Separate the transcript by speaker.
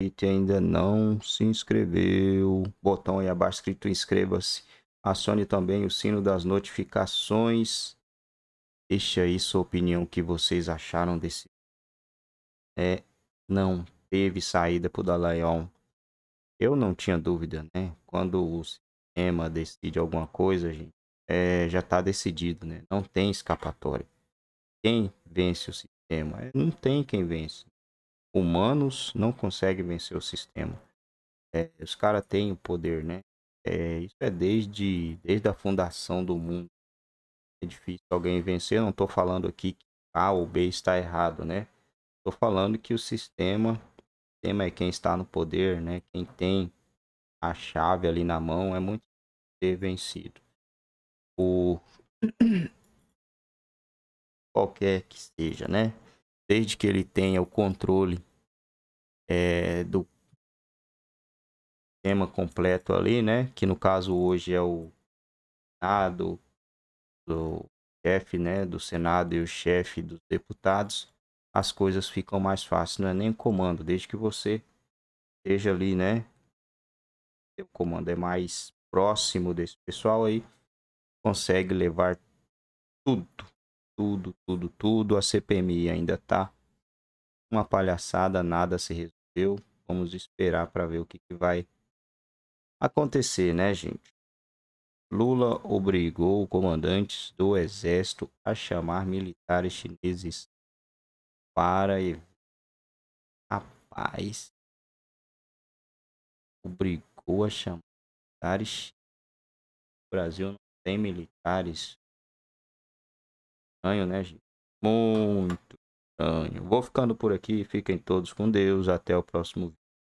Speaker 1: e ainda não se inscreveu. Botão aí abaixo escrito inscreva-se. Acione também o sino das notificações. Deixe aí sua opinião que vocês acharam desse. É, não teve saída para o Eu não tinha dúvida, né? Quando o sistema decide alguma coisa, gente, é, já está decidido, né? Não tem escapatória. Quem vence o sistema? É, não tem quem vence humanos não conseguem vencer o sistema. É, os caras têm o poder, né? É, isso é desde, desde a fundação do mundo. É difícil alguém vencer. Não estou falando aqui que A ou B está errado, né? Estou falando que o sistema, o sistema é quem está no poder, né? Quem tem a chave ali na mão é muito ser vencido. O qualquer que seja, né? Desde que ele tenha o controle é, do tema completo ali, né? Que no caso hoje é o Senado, o chefe né, do Senado e o chefe dos deputados, as coisas ficam mais fáceis, não é nem comando, desde que você esteja ali, né? O comando é mais próximo desse pessoal aí, consegue levar tudo, tudo, tudo, tudo. A CPMI ainda tá uma palhaçada, nada se resolve. Vamos esperar para ver o que, que vai acontecer, né, gente? Lula obrigou comandantes do exército a chamar militares
Speaker 2: chineses para a paz. Obrigou a chamar militares. O Brasil não tem militares. Estranho, né, gente? Muito estranho. Vou ficando por aqui. Fiquem todos com Deus. Até o próximo vídeo.